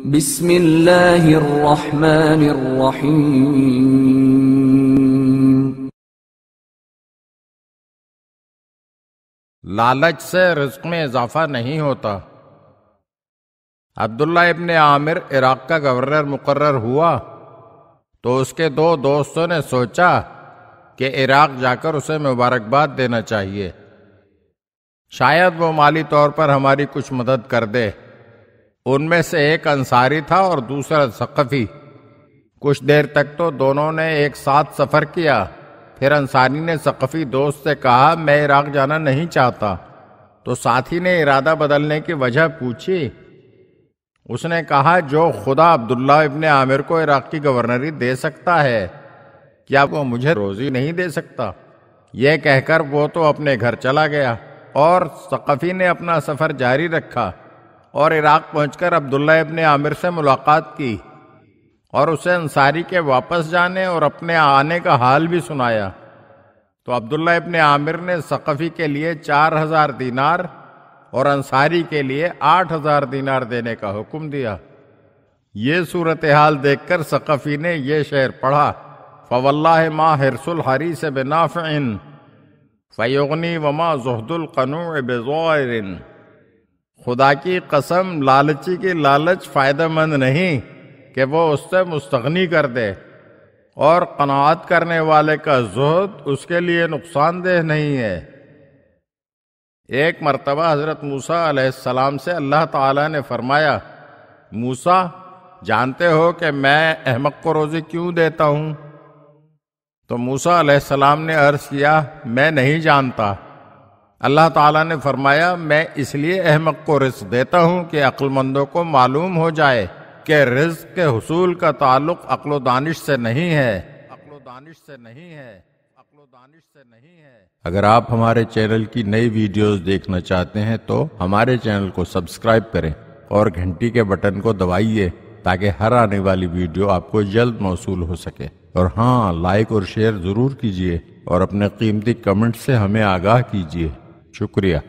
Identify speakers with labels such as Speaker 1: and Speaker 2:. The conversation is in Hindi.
Speaker 1: लालच से रिस्क में इजाफा नहीं होता अब्दुल्ला इब्ने आमिर इराक का गवर्नर मुकर्र हुआ तो उसके दो दोस्तों ने सोचा कि इराक जाकर उसे मुबारकबाद देना चाहिए शायद वो माली तौर पर हमारी कुछ मदद कर दे उनमें से एक अंसारी था और दूसरा सक़फ़ी कुछ देर तक तो दोनों ने एक साथ सफ़र किया फिर अंसारी ने सक़फ़ी दोस्त से कहा मैं इराक जाना नहीं चाहता तो साथी ने इरादा बदलने की वजह पूछी उसने कहा जो खुदा अब्दुल्ला इबन आमिर को इराक की गवर्नरी दे सकता है क्या वो मुझे रोज़ी नहीं दे सकता यह कहकर वो तो अपने घर चला गया और सक़फ़ी ने अपना सफ़र जारी रखा और इराक पहुंचकर अब्दुल्ला इब्ने आमिर से मुलाकात की और उसे अंसारी के वापस जाने और अपने आने का हाल भी सुनाया तो अब्दुल्ला इब्ने आमिर ने सक़फ़ी के लिए चार हज़ार दीनार और अंसारी के लिए आठ हज़ार दीनार देने का हुक्म दिया ये सूरत हाल देखकर सक़फ़ी ने यह शेर पढ़ा फ़वल्ला माँ हिरसुल हरी से इन फ़योगनी वमा जहदुल कनू खुदा की कसम लालची की लालच फ़ायदेमंद नहीं कि वो उससे मुस्तगनी कर दे और कनात करने वाले का जहद उसके लिए नुकसानदेह नहीं है एक मरतबा हज़रत मूसा सलाम से अल्लाह ताला ने फरमाया मूसा जानते हो कि मैं अहमक को रोज़े क्यों देता हूँ तो मूसा सलाम ने अर्ज़ किया मैं नहीं जानता अल्लाह ताला ने फरमाया मैं इसलिए अहमक को रिस्क देता हूँ कि अक्लमंदों को मालूम हो जाए कि रिस्क के हसूल का ताल्लुक अक्लो दानिश से नहीं है अक्लो दानिश से नहीं है अक्लो दानिश से नहीं है अगर आप हमारे चैनल की नई वीडियोस देखना चाहते हैं तो हमारे चैनल को सब्सक्राइब करें और घंटी के बटन को दबाइए ताकि हर आने वाली वीडियो आपको जल्द मौसू हो सके और हाँ लाइक और शेयर ज़रूर कीजिए और अपने कीमती कमेंट से हमें आगाह कीजिए Şükriye.